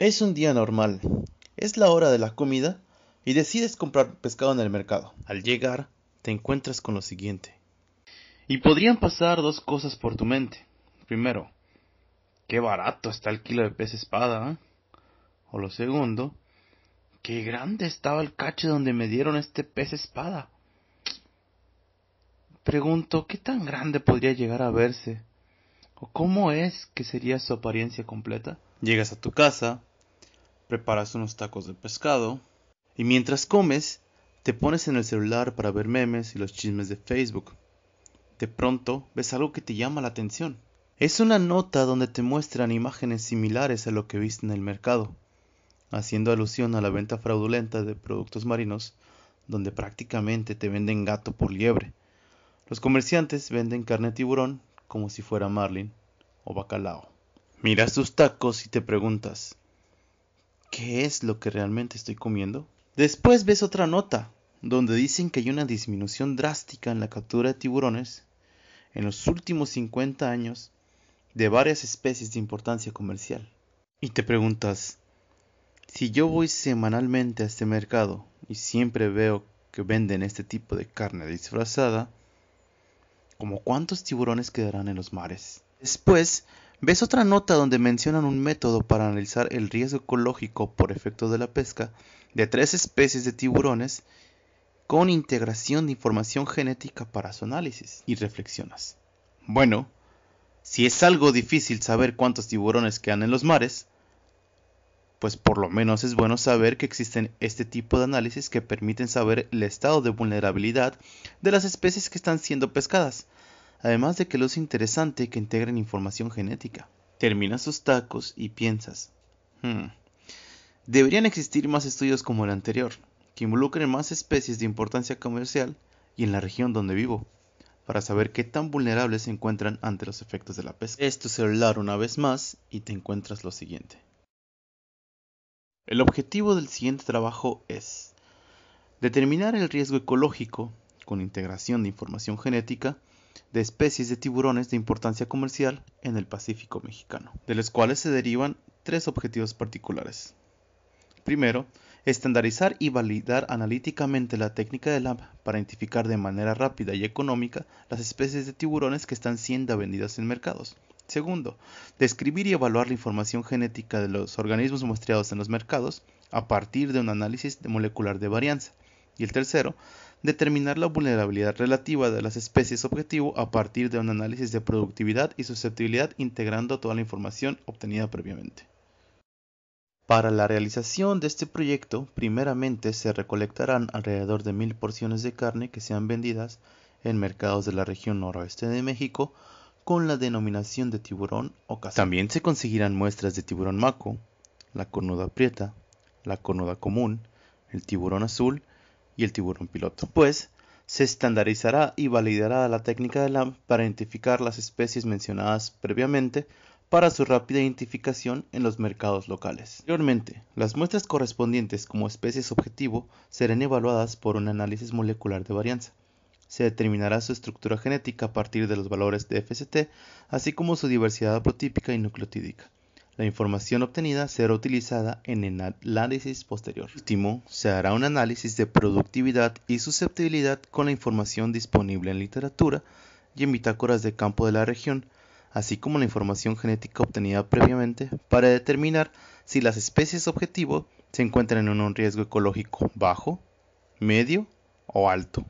Es un día normal. Es la hora de la comida y decides comprar pescado en el mercado. Al llegar, te encuentras con lo siguiente. Y podrían pasar dos cosas por tu mente. Primero, qué barato está el kilo de pez espada. ¿eh? O lo segundo, qué grande estaba el cache donde me dieron este pez espada. Pregunto, ¿qué tan grande podría llegar a verse? ¿O cómo es que sería su apariencia completa? Llegas a tu casa, preparas unos tacos de pescado y mientras comes te pones en el celular para ver memes y los chismes de Facebook. De pronto ves algo que te llama la atención. Es una nota donde te muestran imágenes similares a lo que viste en el mercado, haciendo alusión a la venta fraudulenta de productos marinos, donde prácticamente te venden gato por liebre. Los comerciantes venden carne de tiburón como si fuera marlin o bacalao. Miras tus tacos y te preguntas, ¿Qué es lo que realmente estoy comiendo? Después ves otra nota donde dicen que hay una disminución drástica en la captura de tiburones en los últimos 50 años de varias especies de importancia comercial. Y te preguntas, si yo voy semanalmente a este mercado y siempre veo que venden este tipo de carne disfrazada, ¿como cuántos tiburones quedarán en los mares? Después Ves otra nota donde mencionan un método para analizar el riesgo ecológico por efecto de la pesca de tres especies de tiburones con integración de información genética para su análisis y reflexionas. Bueno, si es algo difícil saber cuántos tiburones quedan en los mares, pues por lo menos es bueno saber que existen este tipo de análisis que permiten saber el estado de vulnerabilidad de las especies que están siendo pescadas, además de que lo es interesante que integren información genética. Terminas sus tacos y piensas, hmm, deberían existir más estudios como el anterior, que involucren más especies de importancia comercial y en la región donde vivo, para saber qué tan vulnerables se encuentran ante los efectos de la pesca. Es tu celular una vez más y te encuentras lo siguiente. El objetivo del siguiente trabajo es determinar el riesgo ecológico, con integración de información genética, de especies de tiburones de importancia comercial en el Pacífico mexicano, de las cuales se derivan tres objetivos particulares. Primero, estandarizar y validar analíticamente la técnica de LAMP para identificar de manera rápida y económica las especies de tiburones que están siendo vendidas en mercados. Segundo, describir y evaluar la información genética de los organismos muestreados en los mercados a partir de un análisis molecular de varianza. Y el tercero, determinar la vulnerabilidad relativa de las especies objetivo a partir de un análisis de productividad y susceptibilidad integrando toda la información obtenida previamente. Para la realización de este proyecto, primeramente se recolectarán alrededor de mil porciones de carne que sean vendidas en mercados de la región noroeste de México con la denominación de tiburón o caza. También se conseguirán muestras de tiburón maco, la cornuda prieta, la cornuda común, el tiburón azul y el tiburón piloto, pues se estandarizará y validará la técnica de LAMP para identificar las especies mencionadas previamente para su rápida identificación en los mercados locales. Posteriormente, las muestras correspondientes como especies objetivo serán evaluadas por un análisis molecular de varianza. Se determinará su estructura genética a partir de los valores de FST, así como su diversidad protípica y nucleotídica. La información obtenida será utilizada en el análisis posterior. último, se hará un análisis de productividad y susceptibilidad con la información disponible en literatura y en bitácoras de campo de la región, así como la información genética obtenida previamente para determinar si las especies objetivo se encuentran en un riesgo ecológico bajo, medio o alto.